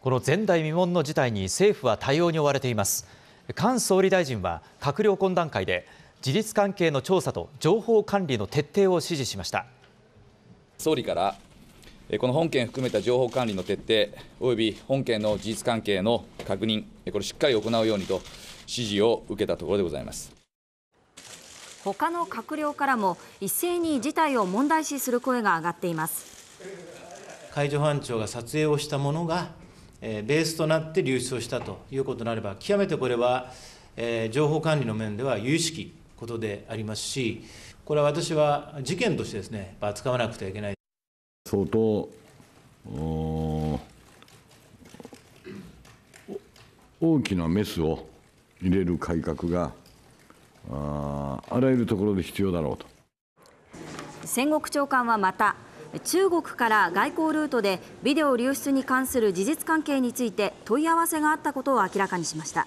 この前代未聞の事態に政府は対応に追われています。菅総理大臣は閣僚懇談会で事実関係の調査と情報管理の徹底を指示しました総理からこの本件含めた情報管理の徹底及び本件の事実関係の確認これしっかり行うようにと指示を受けたところでございます他の閣僚からも一斉に事態を問題視する声が上がっています海上保安庁が撮影をしたものがベースとなって流出をしたということになれば、極めてこれは、情報管理の面では有意識ことでありますし、これは私は事件としてですね、扱わなくてはいけない。相当大きなメスを入れる改革があらゆるところで必要だろうと。戦国長官はまた中国から外交ルートでビデオ流出に関する事実関係について問い合わせがあったことを明らかにしました。